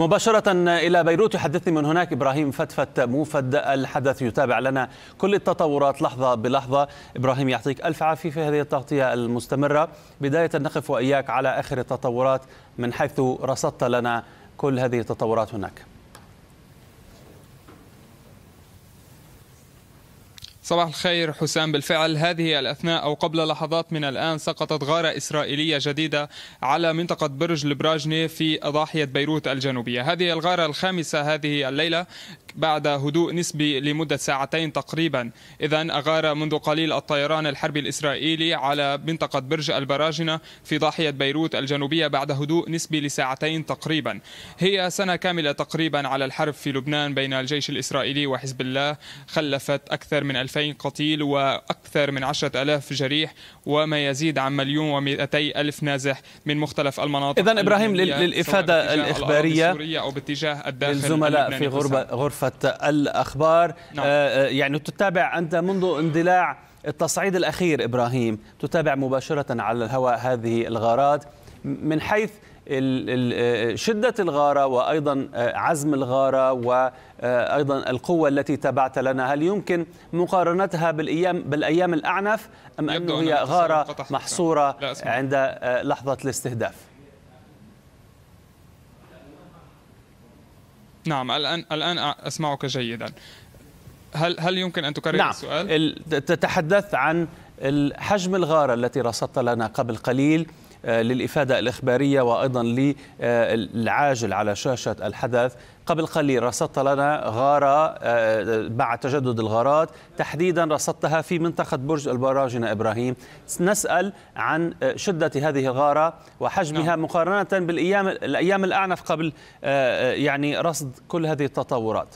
مباشرة إلى بيروت يحدثني من هناك إبراهيم فتفت موفد الحدث يتابع لنا كل التطورات لحظة بلحظة إبراهيم يعطيك ألف عافية في هذه التغطية المستمرة بداية نقف وإياك على آخر التطورات من حيث رصدت لنا كل هذه التطورات هناك صباح الخير حسام بالفعل هذه الأثناء أو قبل لحظات من الآن سقطت غارة إسرائيلية جديدة على منطقة برج البراجني في ضاحية بيروت الجنوبية هذه الغارة الخامسة هذه الليلة بعد هدوء نسبي لمدة ساعتين تقريبا إذا أغار منذ قليل الطيران الحربي الإسرائيلي على منطقة برج البراجنة في ضاحية بيروت الجنوبية بعد هدوء نسبي لساعتين تقريبا هي سنة كاملة تقريبا على الحرب في لبنان بين الجيش الإسرائيلي وحزب الله خلفت أكثر من 2000 قتيل وأكثر من 10000 جريح وما يزيد عن مليون و200 ألف نازح من مختلف المناطق إذا إبراهيم للإفادة الإخبارية أو باتجاه الداخل الزملاء في غربة غرفة صحافة الأخبار نعم. آه، آه، يعني تتابع أنت منذ اندلاع التصعيد الأخير إبراهيم تتابع مباشرة على الهواء هذه الغارات من حيث آه، شدة الغارة وأيضا عزم الغارة وأيضا القوة التي تبعت لنا هل يمكن مقارنتها بالأيام, بالأيام الأعنف أم أنه هي غارة محصورة عند لحظة الاستهداف؟ نعم الآن الآن أسمعك جيدا هل هل يمكن أن تكرر نعم. السؤال؟ تتحدث عن حجم الغارة التي رصدت لنا قبل قليل آه، للإفادة الإخبارية وأيضا للعاجل على شاشة الحدث قبل قليل رصدت لنا غارة آه، مع تجدد الغارات تحديدا رصدتها في منطقة برج البراجنة إبراهيم نسأل عن آه، شدة هذه الغارة وحجمها نعم. مقارنة بالأيام الأعنف قبل يعني رصد كل هذه التطورات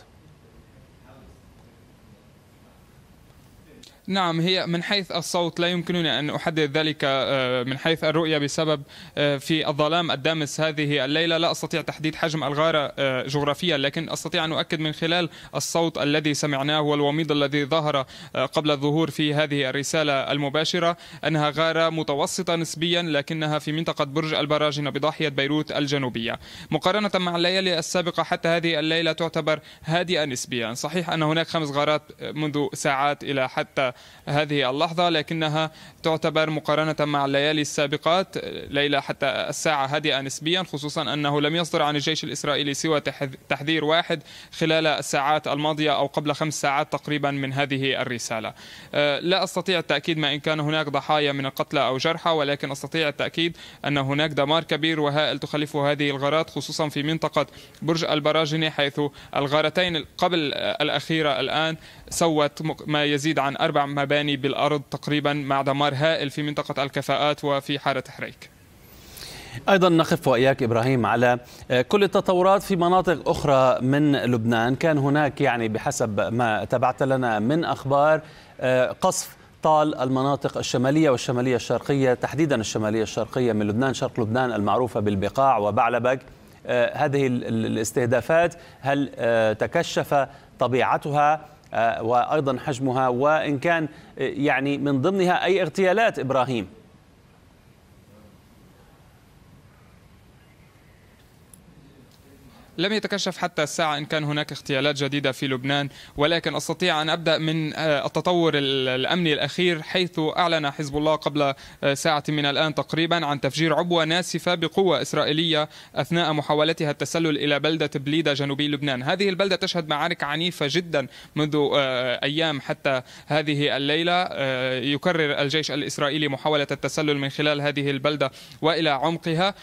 نعم هي من حيث الصوت لا يمكنني أن أحدد ذلك آه، من حيث الرؤية بسبب آه، في الظلام الدامس هذه الليلة لا أستطيع تحديد حجم الغارة آه، جغرافيا لكن أستطيع أن أؤكد من خلال الصوت الذي سمعناه والوميض الذي ظهر قبل الظهور في هذه الرسالة المباشرة أنها غارة متوسطة نسبيا لكنها في منطقة برج البراجنة بضاحية بيروت الجنوبية مقارنة مع الليالي السابقة حتى هذه الليلة تعتبر هادئة نسبيا صحيح أن هناك خمس غارات منذ ساعات إلى حتى هذه اللحظة لكنها تعتبر مقارنة مع الليالي السابقات ليلة حتى الساعة هادئة نسبيا خصوصا أنه لم يصدر عن الجيش الإسرائيلي سوى تحذير واحد خلال الساعات الماضية أو قبل خمس ساعات تقريبا من هذه الرسالة أه، لا أستطيع التأكيد ما إن كان هناك ضحايا من القتلى أو جرحى ولكن أستطيع التأكيد أن هناك دمار كبير وهائل تخلفه هذه الغارات خصوصا في منطقة برج البراجنة حيث الغارتين قبل الأخيرة الآن سوت ما يزيد عن أربع مباني بالأرض تقريبا مع دمار هائل في منطقة الكفاءات وفي حاره حريك ايضا نقف واياك ابراهيم على آه، كل التطورات في مناطق اخرى من لبنان، كان هناك يعني بحسب ما تبعت لنا من اخبار آه، قصف طال المناطق الشمالية والشمالية الشرقية تحديدا الشمالية الشرقية من لبنان شرق لبنان المعروفة بالبقاع وبعلبك آه، هذه الاستهدافات هل تكشف طبيعتها آه، وايضا حجمها وان كان آه، يعني من ضمنها اي اغتيالات ابراهيم لم يتكشف حتى الساعة إن كان هناك اغتيالات جديدة في لبنان ولكن أستطيع أن أبدأ من آه، التطور الأمني الأخير حيث أعلن حزب الله قبل آه، ساعة من الآن تقريبا عن تفجير عبوة ناسفة بقوة إسرائيلية أثناء محاولتها التسلل إلى بلدة بليدة جنوبي لبنان هذه البلدة تشهد معارك عنيفة جدا منذ آه، أيام حتى هذه الليلة يكرر الجيش الإسرائيلي محاولة التسلل من خلال هذه البلدة وإلى عمقها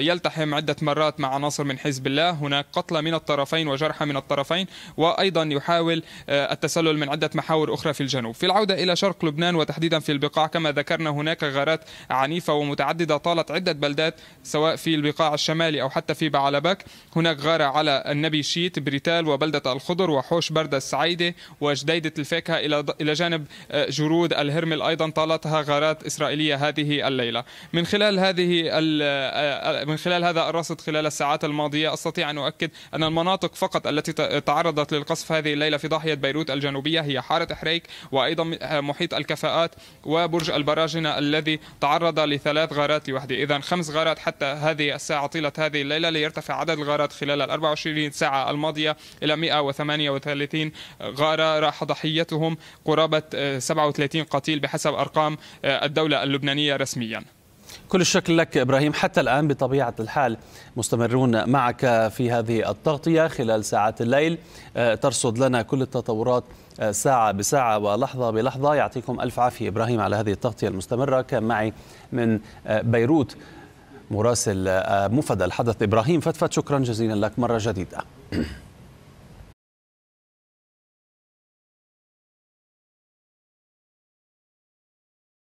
يلتحم عدة مرات مع عناصر من حزب الله هناك قتلى من الطرفين وجرحى من الطرفين وأيضا يحاول آه، التسلل من عدة محاور أخرى في الجنوب في العودة إلى شرق لبنان وتحديدا في البقاع كما ذكرنا هناك غارات عنيفة ومتعددة طالت عدة بلدات سواء في البقاع الشمالي أو حتى في بعلبك هناك غارة على النبي شيت بريتال وبلدة الخضر وحوش بردة السعيدة وجديدة الفاكهة إلى إلى جانب آه، جرود الهرمل أيضا طالتها غارات إسرائيلية هذه الليلة من خلال هذه آه، من خلال هذا الرصد خلال الساعات الماضية أستطيع أن أن أؤكد أن المناطق فقط التي تعرضت للقصف هذه الليلة في ضاحية بيروت الجنوبية هي حارة إحريك وأيضا آه، محيط الكفاءات وبرج البراجنة الذي تعرض لثلاث غارات لوحده إذا خمس غارات حتى هذه الساعة طيلة هذه الليلة ليرتفع عدد الغارات خلال ال 24 ساعة الماضية إلى 138 غارة راح ضحيتهم قرابة 37 آه، قتيل بحسب أرقام آه، الدولة اللبنانية رسمياً كل الشكل لك ابراهيم حتى الان بطبيعه الحال مستمرون معك في هذه التغطيه خلال ساعات الليل آه، ترصد لنا كل التطورات آه، ساعه بساعه ولحظه بلحظه يعطيكم الف عافيه ابراهيم على هذه التغطيه المستمره كان معي من آه، بيروت مراسل مفدى الحدث ابراهيم فتفت شكرا جزيلا لك مره جديده